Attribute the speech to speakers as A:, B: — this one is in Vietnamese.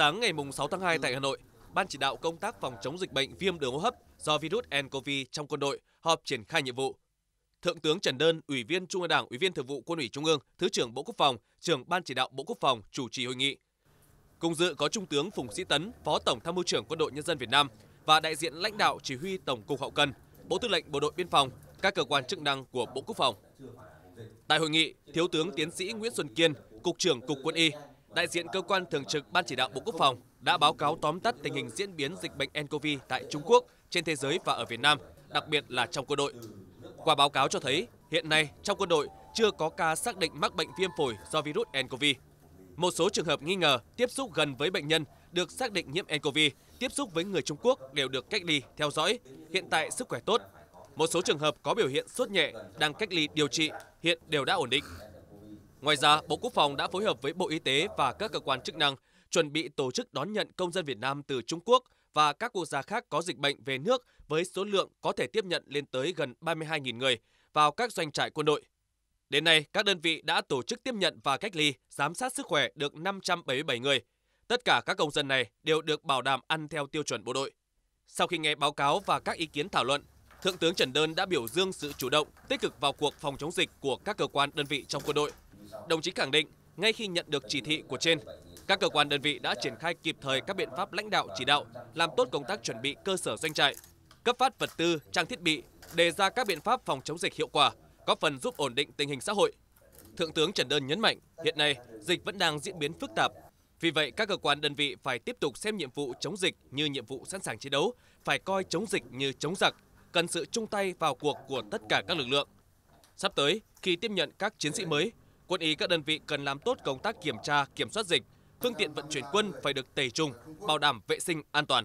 A: Sáng ngày 6 tháng 2 tại Hà Nội, Ban chỉ đạo công tác phòng chống dịch bệnh viêm đường hô hấp do virus nCoV trong quân đội họp triển khai nhiệm vụ. Thượng tướng Trần Đơn, Ủy viên Trung ương Đảng, Ủy viên Thường vụ Quân ủy Trung ương, Thứ trưởng Bộ Quốc phòng, trưởng Ban chỉ đạo Bộ Quốc phòng chủ trì hội nghị. Cùng dự có Trung tướng Phùng Sĩ Tấn, Phó Tổng Tham mưu trưởng Quân đội Nhân dân Việt Nam và đại diện lãnh đạo chỉ huy Tổng cục Hậu cần, Bộ Tư lệnh Bộ đội Biên phòng, các cơ quan chức năng của Bộ Quốc phòng. Tại hội nghị, Thiếu tướng Tiến sĩ Nguyễn Xuân Kiên, Cục trưởng Cục Quân y, đại diện cơ quan thường trực Ban chỉ đạo Bộ Quốc phòng đã báo cáo tóm tắt tình hình diễn biến dịch bệnh nCoV tại Trung Quốc, trên thế giới và ở Việt Nam, đặc biệt là trong quân đội. Qua báo cáo cho thấy, hiện nay trong quân đội chưa có ca xác định mắc bệnh viêm phổi do virus nCoV. Một số trường hợp nghi ngờ tiếp xúc gần với bệnh nhân được xác định nhiễm nCoV, tiếp xúc với người Trung Quốc đều được cách ly, theo dõi, hiện tại sức khỏe tốt. Một số trường hợp có biểu hiện sốt nhẹ đang cách ly điều trị, hiện đều đã ổn định. Ngoài ra, Bộ Quốc phòng đã phối hợp với Bộ Y tế và các cơ quan chức năng chuẩn bị tổ chức đón nhận công dân Việt Nam từ Trung Quốc và các quốc gia khác có dịch bệnh về nước với số lượng có thể tiếp nhận lên tới gần 32.000 người vào các doanh trại quân đội. Đến nay, các đơn vị đã tổ chức tiếp nhận và cách ly, giám sát sức khỏe được 577 người. Tất cả các công dân này đều được bảo đảm ăn theo tiêu chuẩn bộ đội. Sau khi nghe báo cáo và các ý kiến thảo luận, Thượng tướng Trần Đơn đã biểu dương sự chủ động, tích cực vào cuộc phòng chống dịch của các cơ quan đơn vị trong quân đội Đồng chí khẳng định, ngay khi nhận được chỉ thị của trên, các cơ quan đơn vị đã triển khai kịp thời các biện pháp lãnh đạo chỉ đạo, làm tốt công tác chuẩn bị cơ sở doanh trại, cấp phát vật tư, trang thiết bị, đề ra các biện pháp phòng chống dịch hiệu quả, góp phần giúp ổn định tình hình xã hội. Thượng tướng Trần Đơn nhấn mạnh, hiện nay dịch vẫn đang diễn biến phức tạp. Vì vậy, các cơ quan đơn vị phải tiếp tục xem nhiệm vụ chống dịch như nhiệm vụ sẵn sàng chiến đấu, phải coi chống dịch như chống giặc, cần sự chung tay vào cuộc của tất cả các lực lượng. Sắp tới, khi tiếp nhận các chiến sĩ mới, Quân y các đơn vị cần làm tốt công tác kiểm tra, kiểm soát dịch, phương tiện vận chuyển quân phải được tẩy trùng, bảo đảm vệ sinh an toàn.